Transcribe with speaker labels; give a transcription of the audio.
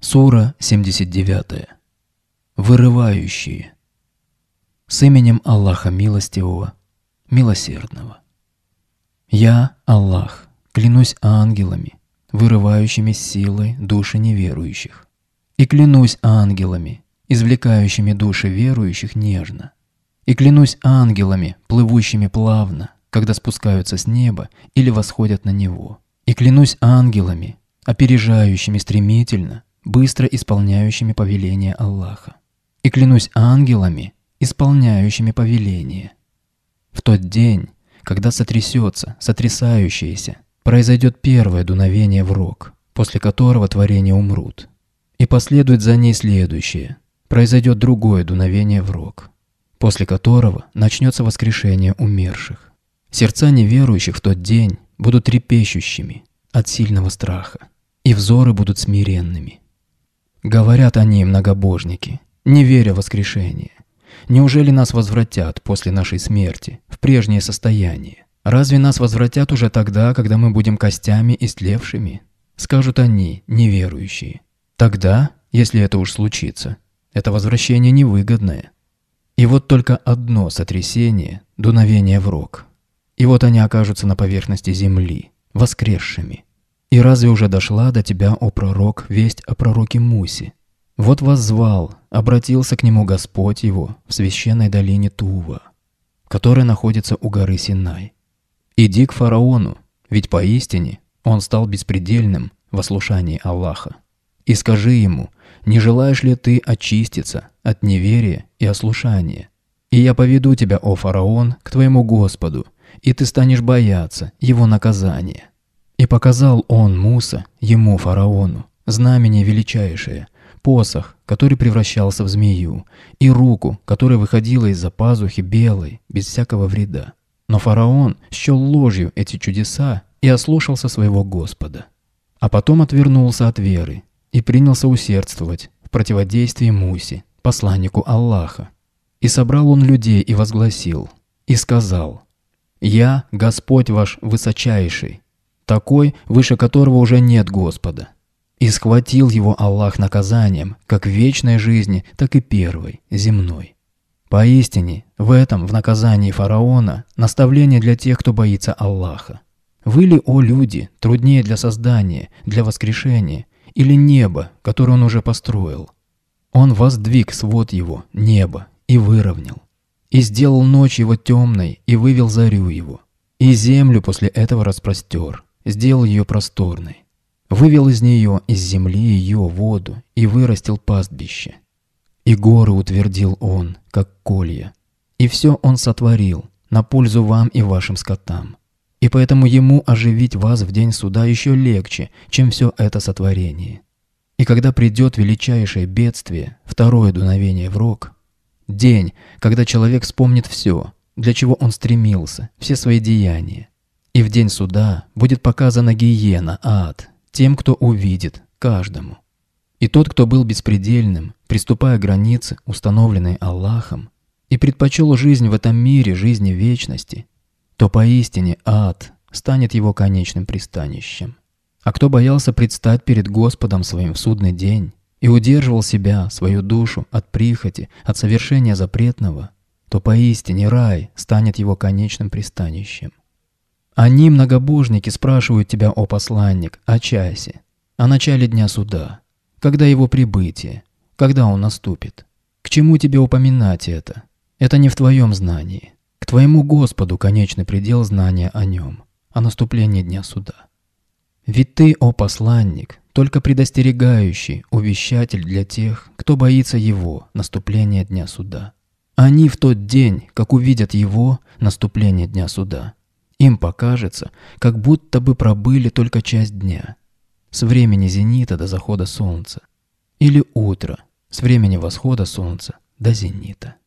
Speaker 1: Сура 79. Вырывающие. С именем Аллаха Милостивого, Милосердного. Я, Аллах, клянусь ангелами, вырывающими силой души неверующих. И клянусь ангелами, извлекающими души верующих нежно. И клянусь ангелами, плывущими плавно, когда спускаются с неба или восходят на него. И клянусь ангелами, опережающими стремительно быстро исполняющими повеление Аллаха. И клянусь ангелами, исполняющими повеление. В тот день, когда сотрясется, сотрясающееся, произойдет первое дуновение в рог, после которого творения умрут. И последует за ней следующее. Произойдет другое дуновение в рог, после которого начнется воскрешение умерших. Сердца неверующих в тот день будут трепещущими от сильного страха, и взоры будут смиренными. Говорят они, многобожники, не веря в воскрешение. Неужели нас возвратят после нашей смерти в прежнее состояние? Разве нас возвратят уже тогда, когда мы будем костями истлевшими? Скажут они, неверующие. Тогда, если это уж случится, это возвращение невыгодное. И вот только одно сотрясение, дуновение в рог. И вот они окажутся на поверхности земли, воскресшими. И разве уже дошла до тебя, о пророк, весть о пророке Мусе? Вот вас звал, обратился к нему Господь его в священной долине Тува, которая находится у горы Синай. Иди к фараону, ведь поистине он стал беспредельным во слушании Аллаха. И скажи ему, не желаешь ли ты очиститься от неверия и ослушания? И я поведу тебя, о фараон, к твоему Господу, и ты станешь бояться его наказания. И показал он, Муса, ему, фараону, знамение величайшее, посох, который превращался в змею, и руку, которая выходила из-за пазухи белой, без всякого вреда. Но фараон счел ложью эти чудеса и ослушался своего Господа. А потом отвернулся от веры и принялся усердствовать в противодействии Мусе, посланнику Аллаха. И собрал он людей и возгласил, и сказал, «Я, Господь ваш высочайший, такой, выше которого уже нет Господа. И схватил его Аллах наказанием, как вечной жизни, так и первой, земной. Поистине, в этом, в наказании фараона, наставление для тех, кто боится Аллаха. Вы ли, о люди, труднее для создания, для воскрешения, или небо, которое он уже построил? Он воздвиг свод его, небо, и выровнял. И сделал ночь его темной, и вывел зарю его. И землю после этого распростер сделал ее просторной. Вывел из нее, из земли ее воду и вырастил пастбище. И горы утвердил он, как колья. И все он сотворил, на пользу вам и вашим скотам. И поэтому ему оживить вас в день суда еще легче, чем все это сотворение. И когда придет величайшее бедствие, второе дуновение в рог, день, когда человек вспомнит все, для чего он стремился, все свои деяния, и в день суда будет показана гиена, ад, тем, кто увидит, каждому. И тот, кто был беспредельным, приступая к границе, установленной Аллахом, и предпочел жизнь в этом мире жизни вечности, то поистине ад станет его конечным пристанищем. А кто боялся предстать перед Господом своим в судный день и удерживал себя, свою душу от прихоти, от совершения запретного, то поистине рай станет его конечным пристанищем. Они, многобожники, спрашивают тебя, о посланник, о часе, о начале дня суда, когда его прибытие, когда он наступит. К чему тебе упоминать это? Это не в твоем знании. К твоему Господу конечный предел знания о нем, о наступлении дня суда. Ведь ты, о посланник, только предостерегающий, увещатель для тех, кто боится его, наступления дня суда. Они в тот день, как увидят его, наступление дня суда, им покажется, как будто бы пробыли только часть дня. С времени зенита до захода солнца. Или утро, с времени восхода солнца до зенита.